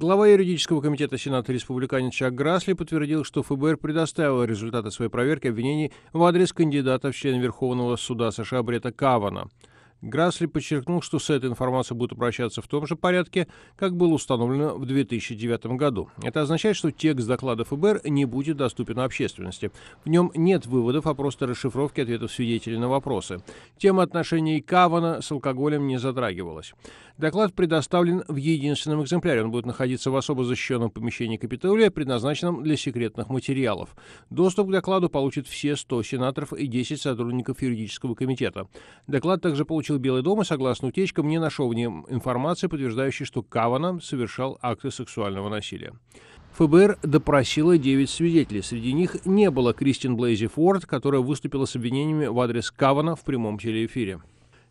Глава юридического комитета Сената республиканец Чак Грасли подтвердил, что ФБР предоставило результаты своей проверки обвинений в адрес кандидата в члены Верховного суда США Брета Кавана. Грасли подчеркнул, что с этой информацией будут обращаться в том же порядке, как было установлено в 2009 году. Это означает, что текст доклада ФБР не будет доступен общественности. В нем нет выводов, а просто расшифровки ответов свидетелей на вопросы. Тема отношений Кавана с алкоголем не затрагивалась. Доклад предоставлен в единственном экземпляре. Он будет находиться в особо защищенном помещении Капитолия, предназначенном для секретных материалов. Доступ к докладу получат все 100 сенаторов и 10 сотрудников юридического комитета. Доклад также получит Сообщил Белый дом и, согласно утечкам, не нашел в нем информации, подтверждающей, что Кавана совершал акты сексуального насилия. ФБР допросило 9 свидетелей. Среди них не было Кристин Блейзи Форд, которая выступила с обвинениями в адрес Кавана в прямом телеэфире.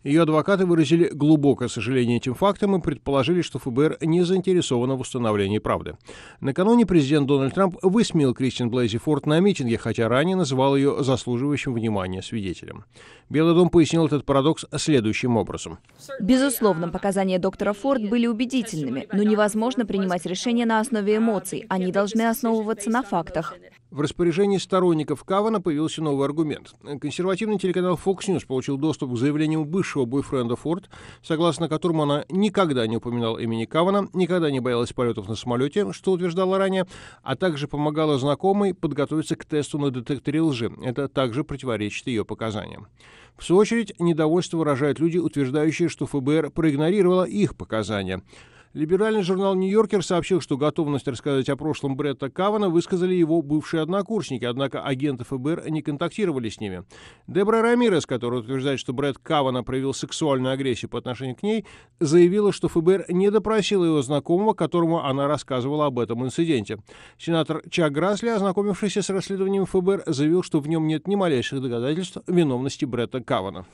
Ее адвокаты выразили глубокое сожаление этим фактом и предположили, что ФБР не заинтересовано в установлении правды. Накануне президент Дональд Трамп высмеял Кристин Блейзи Форд на митинге, хотя ранее называл ее заслуживающим внимания свидетелем. Белый дом пояснил этот парадокс следующим образом. Безусловно, показания доктора Форд были убедительными, но невозможно принимать решения на основе эмоций. Они должны основываться на фактах. В распоряжении сторонников Кавана появился новый аргумент. Консервативный телеканал Fox News получил доступ к заявлению бывшего бойфренда Форд, согласно которому она никогда не упоминала имени Кавана, никогда не боялась полетов на самолете, что утверждала ранее, а также помогала знакомой подготовиться к тесту на детекторе лжи. Это также противоречит ее показаниям. В свою очередь, недовольство выражают люди, утверждающие, что ФБР проигнорировало их показания. Либеральный журнал «Нью-Йоркер» сообщил, что готовность рассказать о прошлом Бретта Кавана высказали его бывшие однокурсники, однако агенты ФБР не контактировали с ними. Дебра Рамирес, которая утверждает, что Бретт Кавана проявил сексуальную агрессию по отношению к ней, заявила, что ФБР не допросила его знакомого, которому она рассказывала об этом инциденте. Сенатор Чак Грасли, ознакомившийся с расследованием ФБР, заявил, что в нем нет ни малейших доказательств виновности Бретта Кавана.